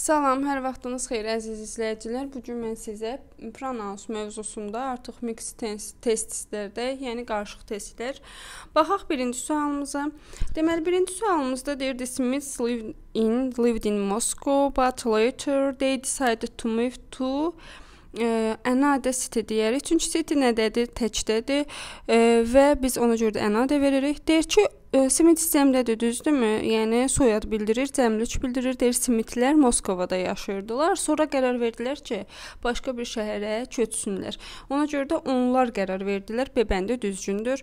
Salam, hər vaxtınız xeyir əziz izləyicilər. Bu gün mən sizə pronounce mövzusunda artıq mix testlərdə, yəni qarışıq testlər. Baxaq birinci sualımıza. Deməli, birinci sualımızda deyirdi Smith lived in lived in Moscow, but later they decided to move to ə, ana adə city deyərik. Çünki city nədədir? Təkdədir ə, e, və biz ona görə də ana adə veririk. Deyir ki, Simit sistemdədir, düzdürmü? Yəni soyad bildirir, cəmlik bildirir. Deyir Simitlər Moskovada yaşayırdılar. Sonra qərar verdilər ki, başqa bir şəhərə köçsünlər. Ona görə də onlar qərar verdilər Bebəndə düzgündür.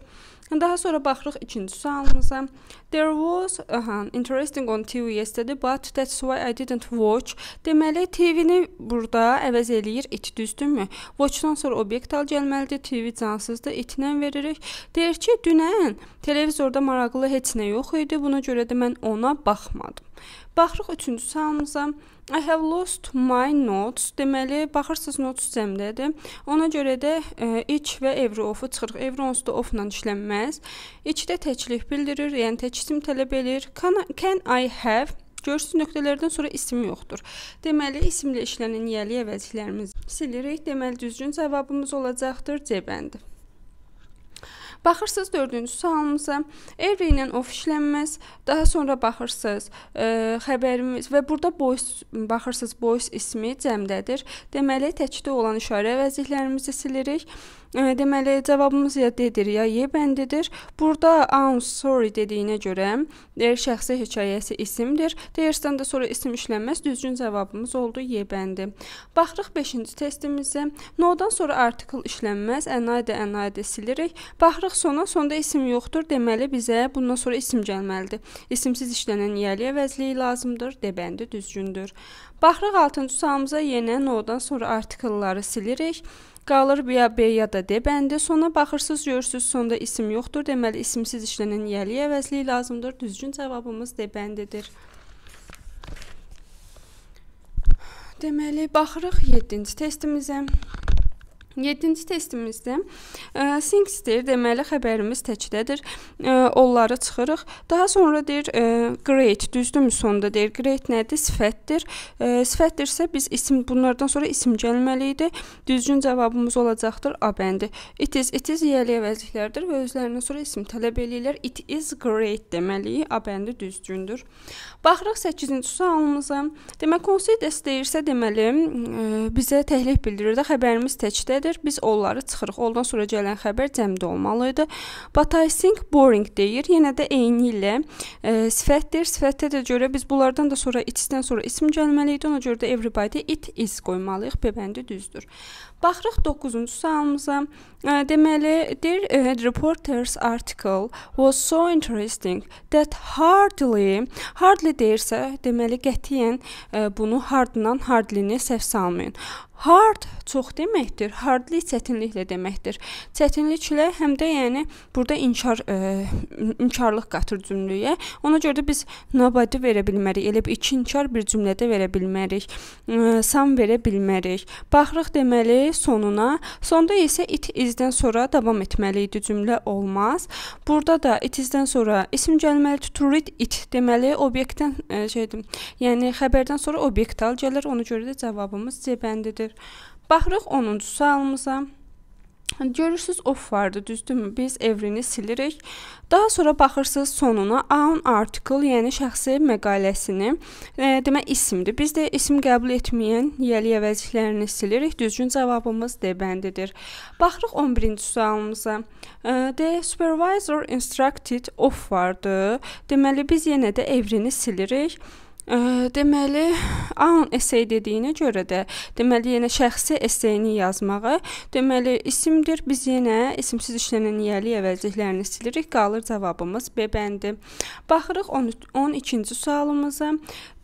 Daha sonra baxırıq ikinci sualımıza. There was aha, uh -huh, interesting on TV yesterday, but that's why I didn't watch. Deməli TV-ni burada əvəz eləyir it, düzdürmü? Watch-dan sonra obyekt al gəlməlidir. TV cansızdır, itlə veririk. Deyir ki, dünən televizorda maraqlı heç nə yox idi. Buna görə də mən ona baxmadım. Baxırıq 3-cü sualımıza. I have lost my notes. Deməli, baxırsınız notes sistemdədir. Ona görə də e, each və every off-u çıxırıq. Every onsuz da off-la işlənməz. Each-də təklik bildirir, yəni tək isim tələb edir. Can, can I have Görürsünüz nöqtələrdən sonra isim yoxdur. Deməli isimlə işlənən yiyəli əvəzliklərimizi silirik. Deməli düzgün cavabımız olacaqdır C bəndi. Baxırsınız dördüncüsü hamısı Evri ilə of işlənməz, daha sonra baxırsınız ə, e, xəbərimiz və burada boys baxırsınız boys ismi cəmdədir. Deməli təkdə olan işarə vəziklərimizi silirik Deməli cavabımız D-dir ya Y bəndidir. Burada I'm sorry dediyinə görə deyir şəxsi hekayəsi isimdir. Deyirsən də sonra isim işlənməz. Düzgün cavabımız oldu Y bəndi. Baxırıq 5-ci testimizə. No-dan sonra article işlənməz. Anayda anayda silirik. Baxırıq sona, sonda isim yoxdur. Deməli bizə bundan sonra isim gəlməlidir. İsimsiz işlənən yəli əvəzliyi lazımdır. D bəndi düzgündür. Baxırıq 6-cı sualımıza yenə no-dan sonra artikelları silirik qalır və ya B ya da D bəndi. Sona baxırsınız, görürsüz, sonda isim yoxdur. Deməli isimsiz işlənən yəli əvəzliyi lazımdır. Düzgün cavabımız D bəndidir. Deməli baxırıq 7-ci testimizə. 7-ci testimizdə e, Sings deyir, deməli xəbərimiz təkdədir. E, onları çıxırıq. Daha sonra deyir, e, great, düzdürmü? Sonda deyir, great nədir? Sifətdir. E, sifətdirsə biz isim bunlardan sonra isim gəlməli idi. Düzgün cavabımız olacaqdır A bəndi. It is, it is yeyə vəziflərdir və özlərindən sonra isim tələb eləyirlər. It is great deməliyik. A bəndi düzgündür. Baxırıq 8-ci sualımıza. Demək consider deyirsə deməli e, bizə təklif bildirir də xəbərimiz təkdədir gedir. Biz onları çıxırıq. Ondan sonra gələn xəbər cəmdə olmalı idi. But I think boring deyir. Yenə də eyni ilə e, sifətdir. Sifətə də görə biz bunlardan da sonra it's-dən sonra ism gəlməli idi. Ona görə də everybody it is qoymalıyıq. B bəndi düzdür. Baxırıq 9-cu sualımıza. E, deməli, der e, reporter's article was so interesting that hardly hardly deyirsə, deməli qətiyyən e, bunu harddan hardlini səhv salmayın. Hard çox deməkdir. Hardly çətinliklə deməkdir. Çətinliklə həm də yəni burada inkar ə, e, inkarlıq qatır cümləyə. Ona görə də biz nobody verə bilmərik. Elə bir iki inkar bir cümlədə verə bilmərik. Ə, e, sam verə bilmərik. Baxırıq deməli sonuna. Sonda isə it isdən sonra davam etməli idi cümlə olmaz. Burada da it isdən sonra isim gəlməlidir. To read it deməli obyektdən e, şeydir. Yəni xəbərdən sonra obyekt al gəlir. Ona görə də cavabımız C bəndidir gəlir. Baxırıq 10-cu sualımıza. Görürsüz of vardı, düzdürmü? Biz evrini silirik. Daha sonra baxırsınız sonuna own article, yəni şəxsi məqaləsini. E, demə isimdir. Biz də isim qəbul etməyən yiyəli əvəzliklərini silirik. Düzgün cavabımız D bəndidir. Baxırıq 11-ci sualımıza. E, the supervisor instructed of vardı. Deməli biz yenə də evrini silirik. Deməli, Aun essay dediyinə görə də, deməli yenə şəxsi esseyini yazmağı, deməli isimdir. Biz yenə isimsiz işlənən yiyəli əvəzliklərini silirik, qalır cavabımız B bəndi. Baxırıq 12-ci sualımıza.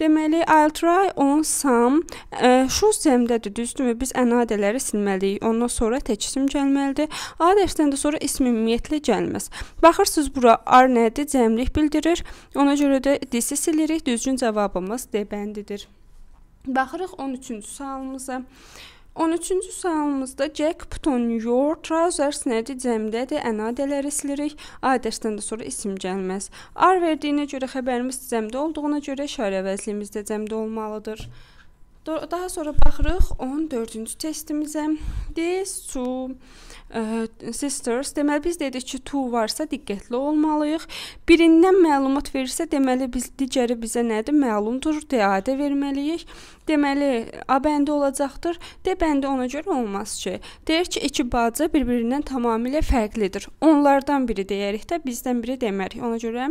Deməli, I'll try on some e, şu zəmdədir, düzdürmü? Biz ənadələri silməliyik. Ondan sonra tək isim gəlməlidir. A dərsindən də sonra ism ümumiyyətlə gəlməz. Baxırsınız bura are nədir? Cəmlik bildirir. Ona görə də this silirik, düzgün cavab cavabımız D bəndidir. Baxırıq 13-cü sualımıza. 13-cü sualımızda Jack Puton your trousers nədir cəmdədir, ənadələri silirik. A dərsdən də sonra isim gəlməz. R verdiyinə görə xəbərimiz cəmdə olduğuna görə işarə vəzlimiz də cəmdə olmalıdır. Daha sonra baxırıq 14-cü testimizə. This two ə, sisters. Deməli biz dedik ki, two varsa diqqətli olmalıyıq. Birindən məlumat verirsə, deməli biz digəri bizə nədir? Məlumdur, deadə verməliyik. Deməli, A bəndi olacaqdır, D bəndi ona görə olmaz ki. Deyək ki, iki bacı bir-birindən tamamilə fərqlidir. Onlardan biri deyərik də, bizdən biri demərik. Ona görə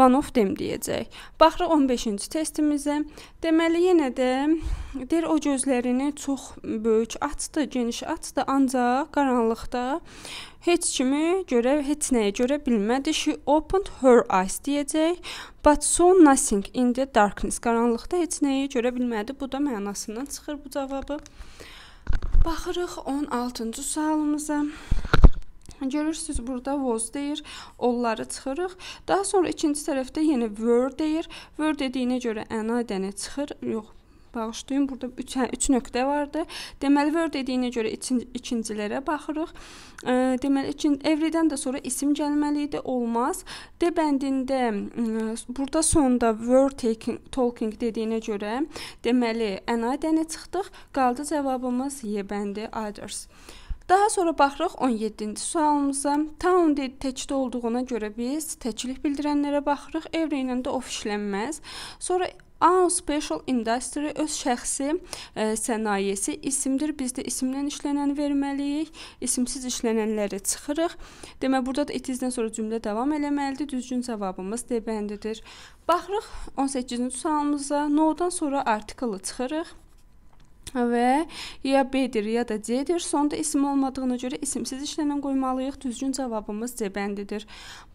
one of them deyəcək. Baxırıq 15-ci testimizə. Deməli, yenə də deyir o gözlərini çox böyük açdı, geniş açdı, ancaq qaranlıqda Heç kimi görə, heç nəyi görə bilmədi. She opened her eyes deyəcək. But saw nothing in the darkness. Qaranlıqda heç nəyi görə bilmədi. Bu da mənasından çıxır bu cavabı. Baxırıq 16-cı sualımıza. Görürsüz burada was deyir, onları çıxırıq. Daha sonra ikinci tərəfdə yenə were deyir. Were dediyinə görə ana dənə çıxır. Yox, bağışlayın. Burada 3 hə, üç, nöqtə vardı. Deməli word dediyinə görə ikinci, ikincilərə baxırıq. E, deməli ikin evridən də sonra isim gəlməli idi, olmaz. D bəndində e, burada sonda word taking, talking dediyinə görə deməli ana dənə çıxdıq. Qaldı cavabımız Y bəndi others. Daha sonra baxırıq 17-ci sualımıza. Town deyə təkdə olduğuna görə biz təklif bildirənlərə baxırıq. Evri ilə də of işlənməz. Sonra Our special industry öz şəxsi ə, e, sənayesi isimdir. Biz də isimdən işlənəni verməliyik. İsimsiz işlənənləri çıxırıq. Demə burada da itizdən sonra cümlə davam eləməlidir. Düzgün cavabımız D bəndidir. Baxırıq 18-ci sualımıza. No-dan sonra artikılı çıxırıq və ya B-dir, ya da C-dir. Sonda isim olmadığına görə isimsiz işlənən qoymalıyıq. Düzgün cavabımız C bəndidir.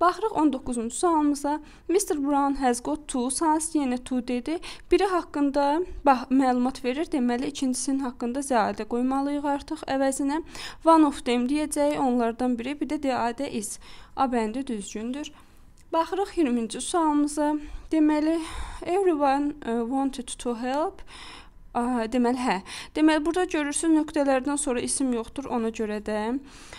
Baxırıq 19-cu sualımıza. Mr Brown has got two sons, yenə yəni two dedi. Biri haqqında bax məlumat verir. Deməli ikincisinin haqqında zəadə qoymalıyıq artıq əvəzinə. One of them deyəcək, onlardan biri, bir də deadə is. A bəndi düzgündür. Baxırıq 20-ci sualımıza. Deməli everyone uh, wanted to help Deməli, hə. Deməli, burada görürsüz nöqtələrdən sonra isim yoxdur, ona görə də ə,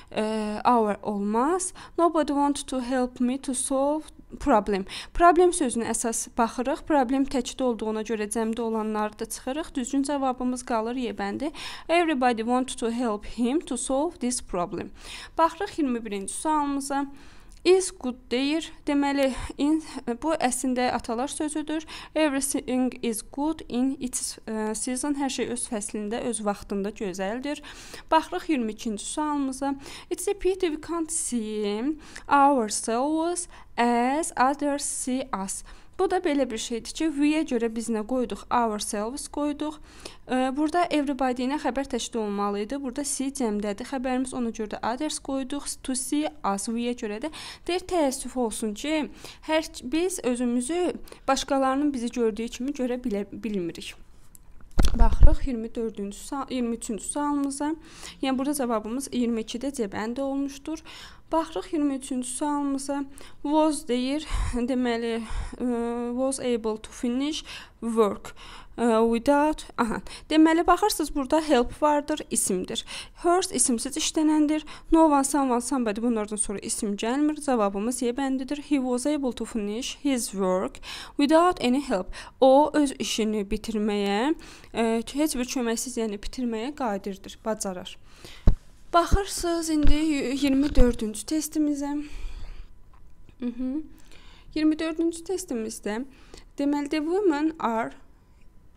e, our olmaz. Nobody want to help me to solve problem. Problem sözünə əsas baxırıq. Problem təkdə olduğuna görə cəmdə olanları da çıxırıq. Düzgün cavabımız qalır Y bəndi. Everybody want to help him to solve this problem. Baxırıq 21-ci sualımıza is good deyir. Deməli, in, bu əslində atalar sözüdür. Everything is good in its uh, season. Hər şey öz fəslində, öz vaxtında gözəldir. Baxırıq 22-ci sualımıza. It's a pity we can't see ourselves as others see us. Bu da belə bir şeydir ki, we-yə görə biz nə qoyduq? Ourselves qoyduq. Burada everybody-nə xəbər təşkil olmalı idi. Burada see cəmdədir xəbərimiz. Ona görə də others qoyduq. To see as we-yə görə də deyir təəssüf olsun ki, hər biz özümüzü başqalarının bizi gördüyü kimi görə bilə bilmirik. Baxırıq 24-cü 23-cü sualımıza. Yəni burada cavabımız 22-də C bəndi olmuşdur. Baxırıq 23-cü sualımıza. Was deyir, deməli e, was able to finish work e, without aha. Deməli baxırsınız burada help vardır, isimdir. Hers isimsiz işlənəndir. No one, someone, somebody bunlardan sonra isim gəlmir. Cavabımız Y bəndidir. He was able to finish his work without any help. O öz işini bitirməyə, e, heç bir köməksiz, yəni bitirməyə qadirdir, bacarar. Baxırsınız indi 24-cü testimizə. Mhm. 24-cü testimizdə deməli the women are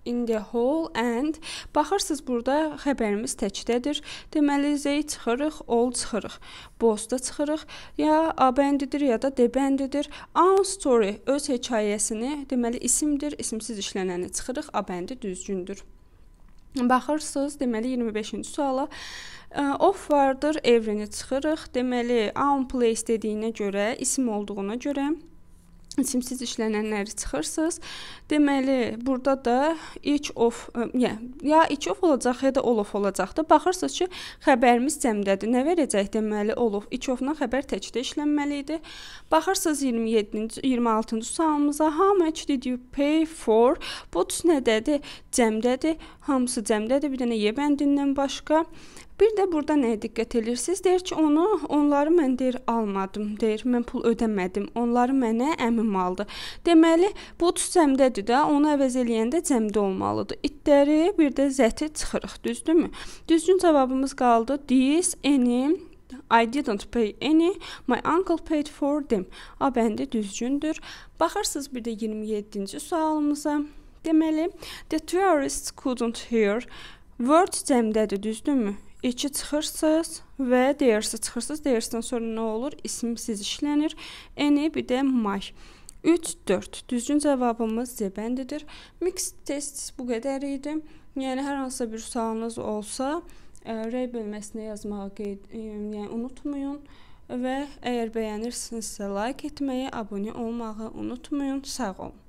in the whole and baxırsınız burada xəbərimiz təkdədir. Deməli zey çıxırıq, all çıxırıq. Bosta çıxırıq. Ya A bəndidir ya da D bəndidir. Our story öz hekayəsini, deməli isimdir, isimsiz işlənəni çıxırıq. A bəndi düzgündür. Baxırsınız, deməli 25-ci suala off vardır, evrini çıxırıq. Deməli, on place dediyinə görə, isim olduğuna görə simsiz işlənənləri çıxırsınız. Deməli, burada da each of, yəni ya each of olacaq, ya da all of olacaqdır. Baxırsınız ki, xəbərimiz cəmdədir. Nə verəcək? Deməli, all of, each of-la xəbər təkdə işlənməli idi. Baxırsınız 27-ci, 26-cı sualımıza, how much did you pay for? Bu nədədir? Cəmdədir. Hamısı cəmdədir. Bir dənə y bəndindən başqa Bir də burada nəyə diqqət eləyirsiniz? Deyir ki, onu onları mən deyir almadım, deyir mən pul ödəmədim. Onları mənə əmim aldı. Deməli, bu cəmdədir də, onu əvəz eləyəndə cəmdə olmalıdır. İtləri, bir də zəti çıxırıq, düzdürmü? Düzgün cavabımız qaldı. This any I didn't pay any, my uncle paid for them. A bəndi düzgündür. Baxırsınız bir də 27-ci sualımıza. Deməli, the tourists couldn't hear. Word cəmdədir, düzdürmü? 2 çıxırsınız və deyirsiniz, çıxırsınız, deyirsindən sonra nə olur? İsimsiz işlənir. Eni bir də may. 3 4. Düzgün cavabımız C bəndidir. Mix test bu qədər idi. Yəni hər hansısa bir sualınız olsa, e, R bölməsinə yazmağı qeyd, e, yəni unutmayın və əgər bəyənirsinizsə like etməyi, abunə olmağı unutmayın. Sağ olun.